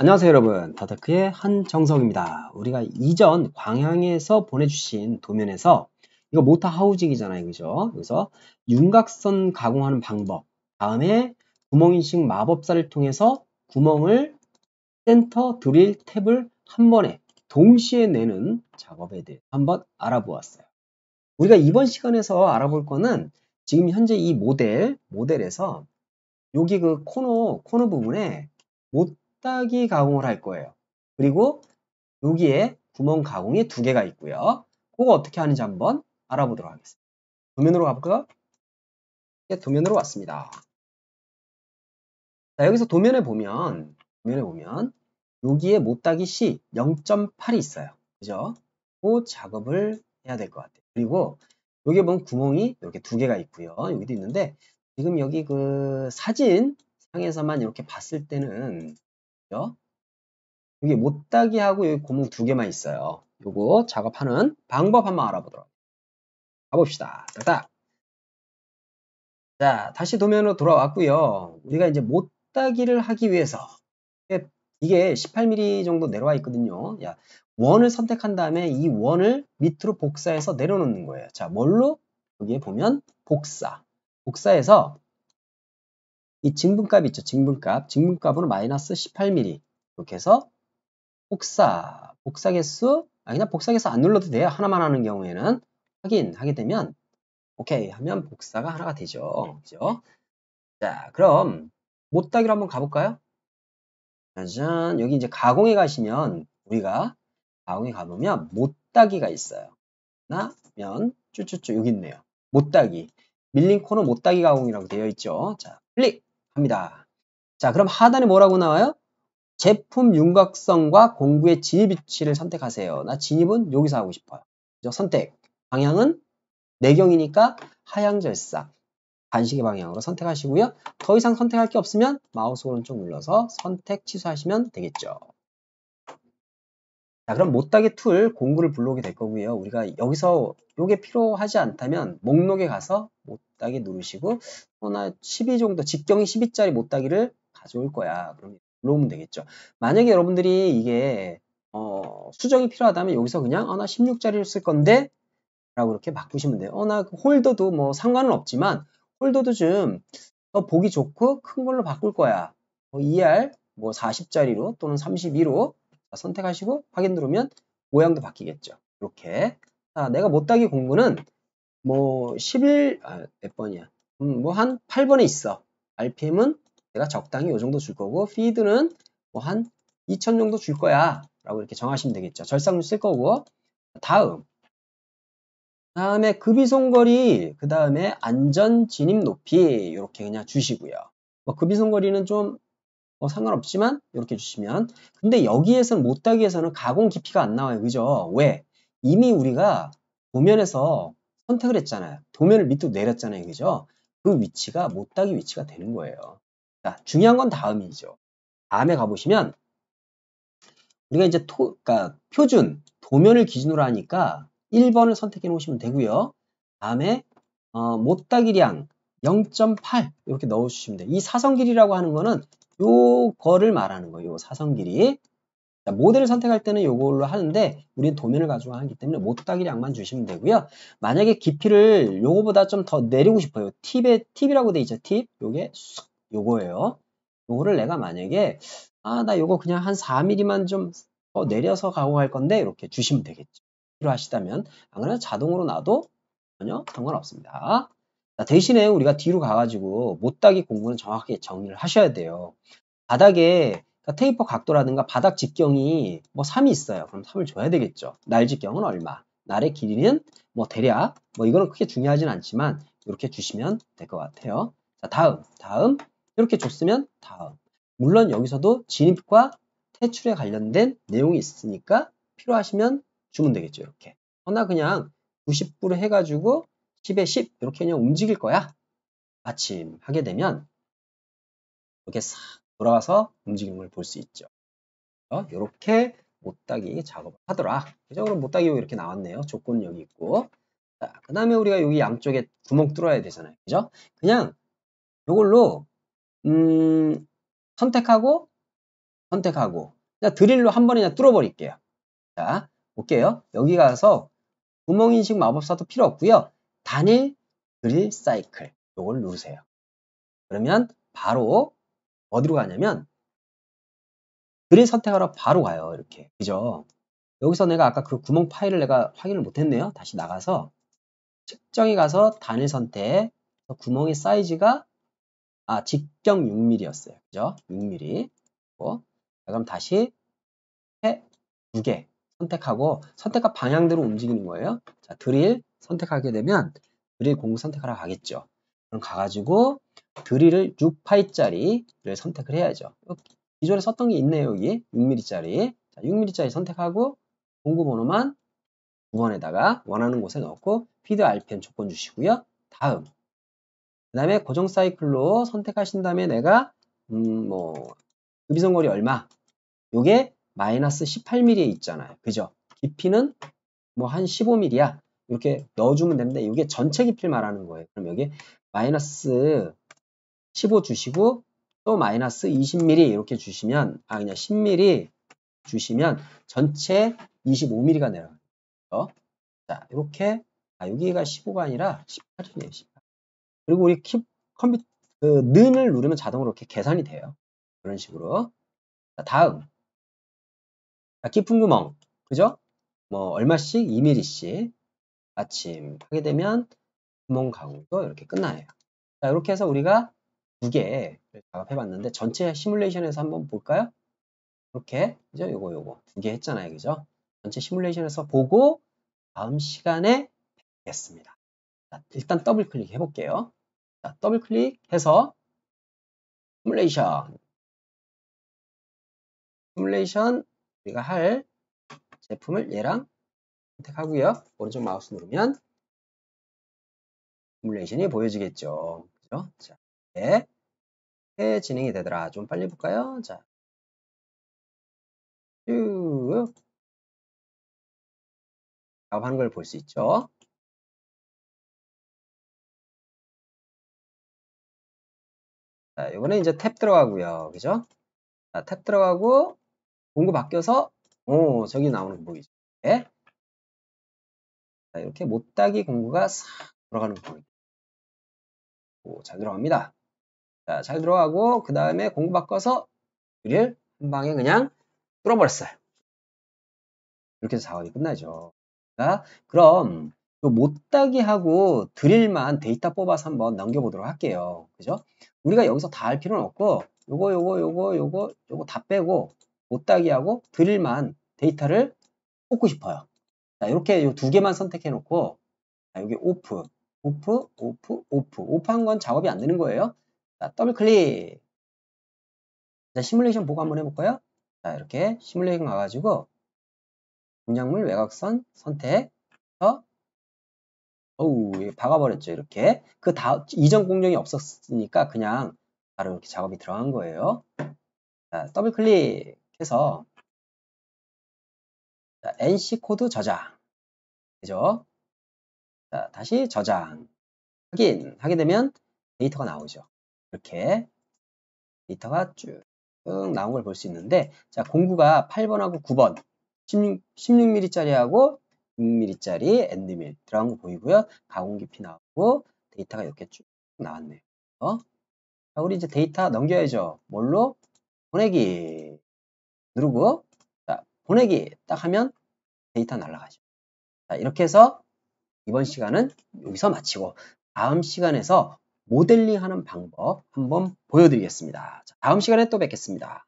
안녕하세요 여러분 다다크의 한정석입니다 우리가 이전 광양에서 보내주신 도면에서 이거 모터 하우징이잖아요 그죠 그래서 윤곽선 가공하는 방법 다음에 구멍인식 마법사를 통해서 구멍을 센터 드릴 탭을 한 번에 동시에 내는 작업에 대해 한번 알아보았어요 우리가 이번 시간에서 알아볼 거는 지금 현재 이 모델 모델에서 여기 그 코너 코너 부분에 모 맞닥이 가공을 할 거예요. 그리고 여기에 구멍 가공이 두 개가 있고요. 그거 어떻게 하는지 한번 알아보도록 하겠습니다. 도면으로 가볼까요? 예, 도면으로 왔습니다. 자, 여기서 도면을 보면, 도면을 보면, 여기에 못따기 C 0.8이 있어요. 그죠? 그 작업을 해야 될 것 같아요. 그리고 여기에 보면 구멍이 이렇게 두 개가 있고요. 여기도 있는데, 지금 여기 그 사진 상에서만 이렇게 봤을 때는 여기 못따기하고 여기 고무 두 개만 있어요. 요거 작업하는 방법 한번 알아보도록 가봅시다. 딱딱. 자, 다시 도면으로 돌아왔고요. 우리가 이제 못따기를 하기 위해서 이게 18mm 정도 내려와 있거든요. 야, 원을 선택한 다음에 이 원을 밑으로 복사해서 내려놓는 거예요. 자, 뭘로? 여기에 보면 복사. 복사해서 이 증분값 있죠. 증분값. 증분값으로 마이너스 18mm. 이렇게 해서 복사, 복사 개수, 아, 그냥 복사 개수 안 눌러도 돼요. 하나만 하는 경우에는. 확인, 하게 되면, 오케이 하면 복사가 하나가 되죠. 그죠? 자, 그럼, 못따기로 한번 가볼까요? 짜잔. 여기 이제 가공에 가시면, 우리가 가공에 가보면, 못따기가 있어요. 나면, 쭈쭈쭈, 여기 있네요. 못따기. 밀린 코너 못따기 가공이라고 되어 있죠. 자, 클릭! 합니다. 자, 그럼 하단에 뭐라고 나와요? 제품 윤곽성과 공구의 진입 위치를 선택하세요. 나 진입은 여기서 하고 싶어요. 그죠? 선택. 방향은 내경이니까 하향절삭. 반시계 방향으로 선택하시고요. 더 이상 선택할 게 없으면 마우스 오른쪽 눌러서 선택 취소하시면 되겠죠. 자, 그럼 못다게 툴 공구를 불러오게 될 거고요. 우리가 여기서 이게 필요하지 않다면 목록에 가서 못 못따기 누르시고 하나 12 정도 직경이 12짜리 못따기를 가져올 거야. 그럼 눌러오면 되겠죠. 만약에 여러분들이 이게 어, 수정이 필요하다면 여기서 그냥 하나 어, 16짜리를 쓸 건데 라고 이렇게 바꾸시면 돼요. 어나 그 홀더도 뭐 상관은 없지만 홀더도 좀 더 보기 좋고 큰 걸로 바꿀 거야. 뭐 ER 뭐 40짜리로 또는 32로 선택하시고 확인 누르면 모양도 바뀌겠죠. 이렇게 자, 내가 못따기 공부는 뭐 11, 아, 몇 번이야? 음, 뭐한 8번에 있어. RPM은 내가 적당히 이 정도 줄 거고 피드는 뭐 한 2000 정도 줄 거야. 라고 이렇게 정하시면 되겠죠. 절삭률 쓸 거고 다음 다음에 급이송거리, 그 다음에 안전 진입 높이 이렇게 그냥 주시고요. 뭐 급이송거리는 좀뭐 상관없지만 이렇게 주시면 근데 여기에서는 못다기에서는 가공 깊이가 안 나와요. 그죠? 왜? 이미 우리가 도면에서 선택을 했잖아요. 도면을 밑으로 내렸잖아요. 그죠? 그 위치가 못다기 위치가 되는 거예요. 자, 중요한 건 다음이죠. 다음에 가보시면 우리가 이제 토, 그러니까 표준, 도면을 기준으로 하니까 1번을 선택해 놓으시면 되고요. 다음에 어, 못다기량0.8 이렇게 넣어주시면 돼요. 이 사선 길이라고 하는 거는 요거를 말하는 거예요. 사선 길이. 자, 모델을 선택할 때는 이걸로 하는데 우리는 도면을 가지고 하기 때문에 못따기량만 주시면 되고요. 만약에 깊이를 요거보다 좀 더 내리고 싶어요. 팁에 팁이라고 돼 있죠. 팁. 요게 요거예요. 요거를 내가 만약에 아, 나 요거 그냥 한 4mm만 좀 더 내려서 가고 갈 건데 이렇게 주시면 되겠죠. 필요하시다면 안 그러면 자동으로 놔도 전혀 상관없습니다. 자, 대신에 우리가 뒤로 가가지고 못따기 공부는 정확하게 정리를 하셔야 돼요. 바닥에 그러니까 테이퍼 각도라든가 바닥 직경이 뭐 3이 있어요. 그럼 3을 줘야 되겠죠. 날 직경은 얼마? 날의 길이는 뭐 대략 뭐 이거는 크게 중요하진 않지만 이렇게 주시면 될 것 같아요. 자, 다음, 다음 이렇게 줬으면 다음. 물론 여기서도 진입과 퇴출에 관련된 내용이 있으니까 필요하시면 주면 되겠죠. 이렇게. 허나 그냥 9 0부 해가지고 10에 10 이렇게 그냥 움직일 거야. 마침 하게 되면 이렇게 싹 돌아와서 움직임을 볼 수 있죠. 이렇게 못따기 작업을 하더라. 그죠? 그럼 못따기 이렇게 나왔네요. 조건 여기 있고. 그 다음에 우리가 여기 양쪽에 구멍 뚫어야 되잖아요. 그죠? 그냥 이걸로 음, 선택하고 선택하고 그냥 드릴로 한 번에 그냥 뚫어버릴게요. 자, 볼게요. 여기 가서 구멍인식 마법사도 필요 없고요. 단일 드릴 사이클 이걸 누르세요. 그러면 바로 어디로 가냐면 그릴 선택하러 바로 가요. 이렇게. 그죠? 여기서 내가 아까 그 구멍 파일을 내가 확인을 못했네요. 다시 나가서 측정에 가서 단일 선택 구멍의 사이즈가 아 직경 6mm였어요. 그죠? 6mm 자, 그럼 다시 두개 선택하고 선택과 방향대로 움직이는 거예요. 자 드릴 선택하게 되면 드릴 공구 선택하러 가겠죠. 그럼 가가지고 드릴을 6파이짜리를 선택을 해야죠. 기존에 썼던 게 있네요, 여기. 6mm짜리. 자, 6mm짜리 선택하고 공구 번호만 9번에다가 원하는 곳에 넣고 피드 RPM 조건 주시고요. 다음. 그 다음에 고정 사이클로 선택하신 다음에 내가 음, 뭐 급이선거리 얼마? 요게 마이너스 18mm에 있잖아요. 그죠? 깊이는 뭐 한 15mm야. 이렇게 넣어주면 됩니다. 이게 전체 깊이를 말하는 거예요. 그럼 여기 마이너스 15 주시고 또 마이너스 2 0 m m 이렇게 주시면 아 그냥 1 0 m m 주시면 전체 2 5 m m 가 내려가요. 자 이렇게 아 여기가 15가 아니라 18이네요. 18. 그리고 우리 킵, 컴퓨터 그, 는을 누르면 자동으로 이렇게 계산이 돼요. 그런 식으로. 자, 다음. 자, 깊은 구멍. 그죠? 뭐, 얼마씩? 2mm씩. 아침 하게 되면 구멍 가공도 이렇게 끝나요. 자, 이렇게 해서 우리가 두개 네, 작업해봤는데 전체 시뮬레이션에서 한번 볼까요? 이렇게 이제 요거 요거 두 개 했잖아요, 그죠? 전체 시뮬레이션에서 보고 다음 시간에 뵙겠습니다. 일단 더블 클릭 해볼게요. 자, 더블 클릭해서 시뮬레이션 시뮬레이션 우리가 할 제품을 얘랑 선택하고요. 오른쪽 마우스 누르면 시뮬레이션이 보여지겠죠. 그죠? 자, 이렇게 진행이 되더라. 좀 빨리 볼까요? 자, 쭉 작업하는 걸 볼 수 있죠. 자, 이번에 이제 탭 들어가고요. 그죠? 자, 탭 들어가고 공구 바뀌어서 오, 저기 나오는 거 보이죠? 네. 자, 이렇게 못다기 공구가 싹 들어가는 거 보이죠? 오, 잘 들어갑니다. 자, 잘 들어가고 그 다음에 공구 바꿔서 유리를 한 방에 그냥 뚫어버렸어요. 이렇게 해서 4원이 끝나죠. 자, 그럼 못따기하고 드릴만 데이터 뽑아서 한번 넘겨보도록 할게요. 그죠? 우리가 여기서 다 할 필요는 없고 요거 요거 요거 요거 요거 다 빼고 못따기하고 드릴만 데이터를 뽑고 싶어요. 자, 이렇게 요두 개만 선택해 놓고 자, 여기 오프, 오프, 오프, 오프, 오프 한건 작업이 안 되는 거예요. 자, 더블 클릭. 자, 시뮬레이션 보고 한번 해볼까요? 자, 이렇게 시뮬레이션 가가지고, 공양물 외곽선 선택, 어? 어우, 박아버렸죠, 이렇게. 그 다, 이전 공정이 없었으니까 그냥 바로 이렇게 작업이 들어간 거예요. 자, 더블 클릭해서, 자, NC 코드 저장. 그죠? 자, 다시 저장. 확인. 하게 되면 데이터가 나오죠. 이렇게 데이터가 쭉 나온 걸 볼 수 있는데 자 공구가 8번하고 9번 16, 16mm짜리하고 6mm짜리 엔드밀 들어간 거 보이고요. 가공 깊이 나오고 데이터가 이렇게 쭉 나왔네요. 어? 자, 우리 이제 데이터 넘겨야죠. 뭘로? 보내기 누르고 자, 보내기 딱 하면 데이터 날라가죠. 자, 이렇게 해서 이번 시간은 여기서 마치고 다음 시간에서 모델링하는 방법 한번 보여드리겠습니다. 다음 시간에 또 뵙겠습니다.